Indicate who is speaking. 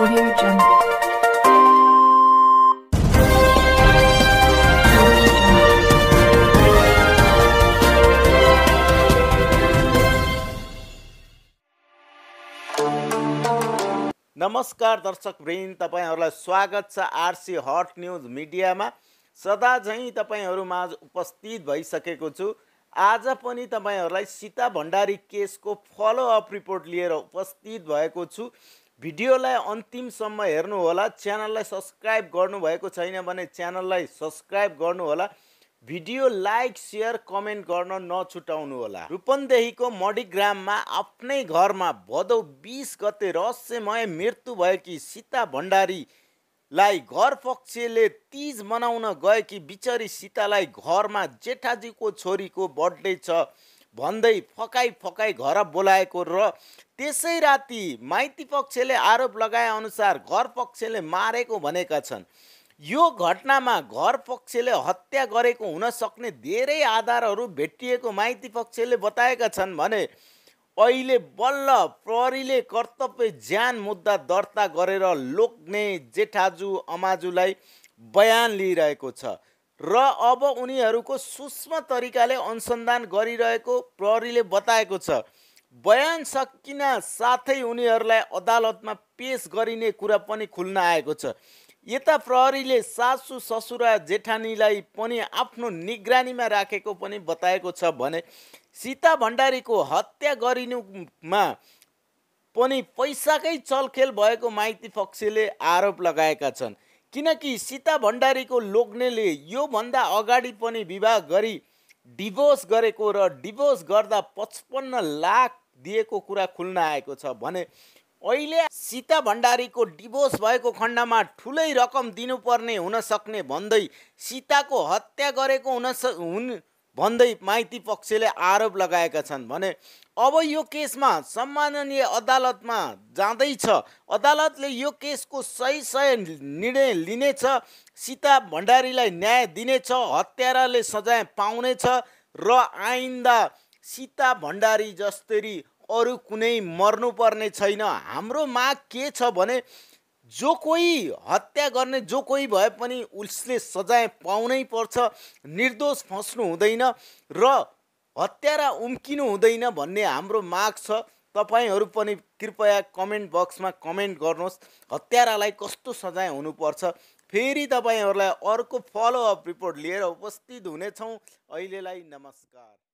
Speaker 1: Audio Jungle. नमस्कार दर्शक वृन्द तपाईँहरूलाई स्वागत छ आरसी हट न्युज मिडियामा सदा झैँ तपाईँहरूमा उपस्थित भइसकेको छु आज पनि तपाईँहरूलाई सीता भण्डारी केसको फलोअप रिपोर्ट लिएर उपस्थित भएको छु भिडियोलाई अन्तिमसम्म हेर्नुहोला च्यानललाई सब्सक्राइब गर्नुभएको छैन भने च्यानललाई सब्सक्राइब गर्नुहोला भिडियो लाइक सेयर कमेन्ट गर्न नछुटाउनुहोला रूपन्देहीको मडिग्राममा आफ्नै घरमा भदौ बिस गते रहस्यमय मृत्यु भएकी सीता भण्डारीलाई घर पक्षले तिज मनाउन गएकी बिचरी सीतालाई घरमा जेठाजीको छोरीको बर्थडे छ भन्दै फकाइ फकाइ घर बोलाएको र त्यसै राति माइती पक्षले आरोप लगाएअनुसार घर पक्षले मारेको भनेका छन् यो घटनामा घर पक्षले हत्या गरेको हुन सक्ने धेरै आधारहरू भेटिएको माइती पक्षले बताएका छन् भने अहिले बल्ल प्रहरीले कर्तव्य ज्यान मुद्दा दर्ता गरेर लोक्ने जेठाजु अमाजुलाई बयान लिइरहेको छ र अब उनीहरूको सूक्ष्म तरिकाले अनुसन्धान गरिरहेको प्रहरीले बताएको छ बयान सकिन साथै उनीहरूलाई अदालतमा पेस गरिने कुरा पनि खुल्न आएको छ यता प्रहरीले सासु ससुरा जेठानीलाई पनि आफ्नो निगरानीमा राखेको पनि बताएको छ भने सीता भण्डारीको हत्या गरिनुमा पनि पैसाकै चलखेल भएको माइती पक्षले आरोप लगाएका छन् किनकि सीता भण्डारीको लोग्नेले योभन्दा अगाडि पनि विवाह गरी डिभोर्स गरेको र डिभोर्स गर्दा पचपन्न लाख दिएको कुरा खुल्न आएको छ भने अहिले सीता भण्डारीको डिभोर्स भएको खण्डमा ठुलै रकम दिनुपर्ने हुन सक्ने भन्दै सीताको हत्या गरेको हुन भन्दै माइती पक्षले आरोप लगाएका छन् भने अब यो केसमा सम्माननीय अदालतमा जाँदैछ अदालतले यो केसको सही सही निर्णय लिनेछ सीता भण्डारीलाई न्याय दिनेछ हत्याराले सजाय पाउनेछ र आइन्दा सीता भण्डारी जस्तरी अरू कुनै मर्नुपर्ने छैन हाम्रो माग के छ भने जो कोही हत्या गर्ने जो कोही भए पनि उसले सजाय पाउनै पर्छ निर्दोष फस्नु हुँदैन र हत्यारा उम्किनु हुँदैन भन्ने हाम्रो माग छ तपाईँहरू पनि कृपया कमेन्ट बक्समा कमेन्ट गर्नुहोस् हत्यारालाई कस्तो सजाय हुनुपर्छ फेरि तपाईँहरूलाई अर्को फलोअप रिपोर्ट लिएर उपस्थित हुनेछौँ अहिलेलाई नमस्कार